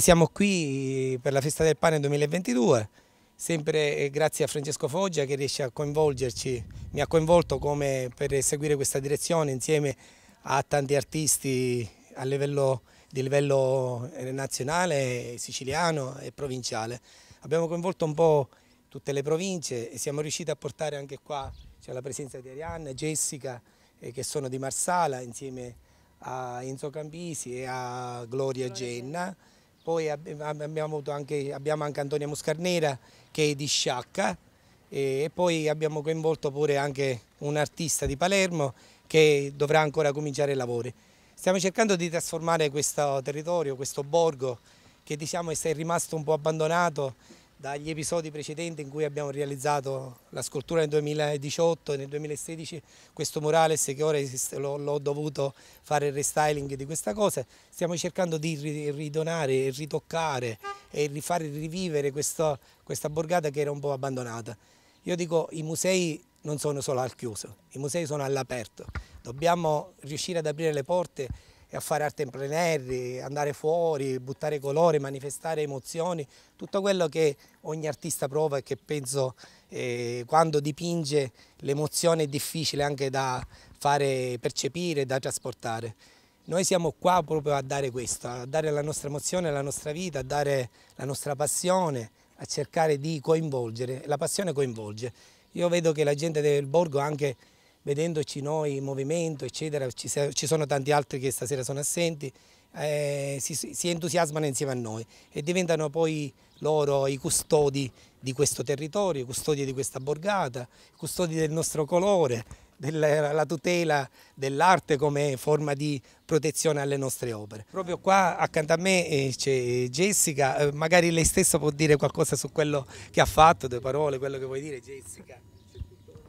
Siamo qui per la Festa del Pane 2022, sempre eh, grazie a Francesco Foggia che riesce a coinvolgerci, mi ha coinvolto come per seguire questa direzione insieme a tanti artisti a livello, di livello eh, nazionale, siciliano e provinciale. Abbiamo coinvolto un po' tutte le province e siamo riusciti a portare anche qua cioè la presenza di Arianna, Jessica eh, che sono di Marsala insieme a Enzo Campisi e a Gloria, Gloria Genna. Poi abbiamo, anche, abbiamo anche Antonia Muscarnera che è di Sciacca e poi abbiamo coinvolto pure anche un artista di Palermo che dovrà ancora cominciare i lavori. Stiamo cercando di trasformare questo territorio, questo borgo che diciamo è rimasto un po' abbandonato dagli episodi precedenti in cui abbiamo realizzato la scultura nel 2018 e nel 2016 questo murales che ora l'ho dovuto fare il restyling di questa cosa stiamo cercando di ridonare ritoccare e rifare rivivere questa, questa borgata che era un po' abbandonata io dico i musei non sono solo al chiuso i musei sono all'aperto dobbiamo riuscire ad aprire le porte e a fare arte in plein air, andare fuori, buttare colore, manifestare emozioni, tutto quello che ogni artista prova e che penso eh, quando dipinge l'emozione è difficile anche da fare percepire, da trasportare. Noi siamo qua proprio a dare questo, a dare la nostra emozione, la nostra vita, a dare la nostra passione, a cercare di coinvolgere. La passione coinvolge. Io vedo che la gente del borgo anche vedendoci noi in movimento, eccetera, ci, ci sono tanti altri che stasera sono assenti, eh, si, si, entusiasmano insieme a noi e diventano poi loro i custodi di questo territorio, i custodi di questa borgata, i custodi del nostro colore, della tutela dell'arte come forma di protezione alle nostre opere. Proprio qua accanto a me eh, c'è Jessica, eh, magari lei stessa può dire qualcosa su quello che ha fatto, due parole, quello che vuoi dire Jessica.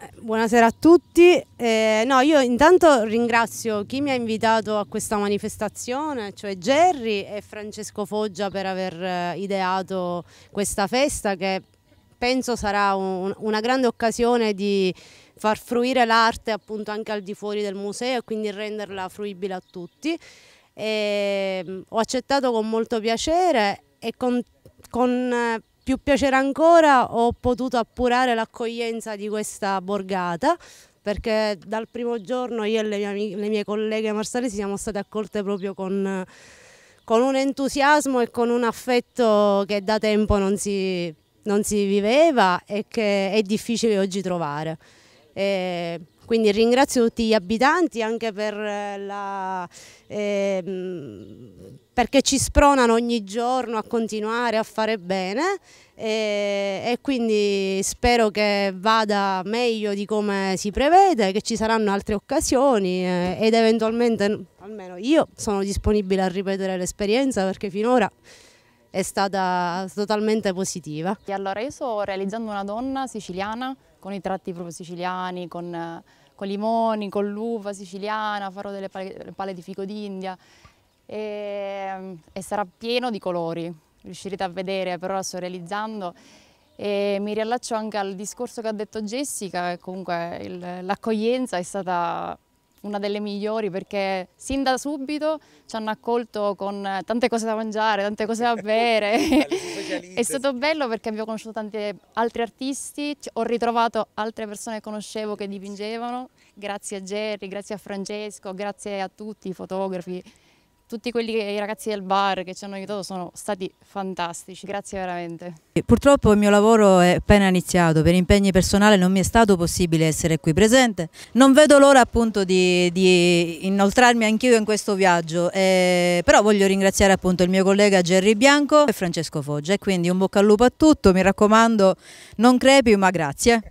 Eh, buonasera a tutti. Eh, no, io intanto ringrazio chi mi ha invitato a questa manifestazione, cioè Gerry e Francesco Foggia per aver eh, ideato questa festa che penso sarà un, una grande occasione di far fruire l'arte appunto anche al di fuori del museo e quindi renderla fruibile a tutti. Eh, ho accettato con molto piacere e con, con eh, più piacere ancora ho potuto appurare l'accoglienza di questa borgata perché dal primo giorno io e le mie, le mie colleghe marsali siamo state accolte proprio con, con, un entusiasmo e con un affetto che da tempo non si, non si viveva e che è difficile oggi trovare. E quindi ringrazio tutti gli abitanti anche per eh, la, eh, perché ci spronano ogni giorno a continuare a fare bene eh, e quindi spero che vada meglio di come si prevede, che ci saranno altre occasioni eh, ed eventualmente, almeno io, sono disponibile a ripetere l'esperienza perché finora è stata totalmente positiva. E Allora, io sto realizzando una donna siciliana con i tratti proprio siciliani, con, eh, con limoni, con l'uva siciliana, farò delle pale, pale di fico d'India e, mm, e, sarà pieno di colori, riuscirete a vedere, però la sto realizzando. E mi riallaccio anche al discorso che ha detto Jessica, comunque l'accoglienza è stata una delle migliori perché sin da subito ci hanno accolto con tante cose da mangiare, tante cose da bere. È stato bello perché abbiamo conosciuto tanti altri artisti, ho ritrovato altre persone che conoscevo che dipingevano, grazie a Jerry, grazie a Francesco, grazie a tutti i fotografi, tutti quelli i ragazzi del bar che ci hanno aiutato sono stati fantastici, grazie veramente. Purtroppo il mio lavoro è appena iniziato, per impegni personali non mi è stato possibile essere qui presente. Non vedo l'ora appunto di, di inoltrarmi anch'io in questo viaggio, eh, però voglio ringraziare appunto il mio collega Gerry Bianco e Francesco Foggia, quindi un bocca al lupo a tutto, mi raccomando non crepi ma grazie.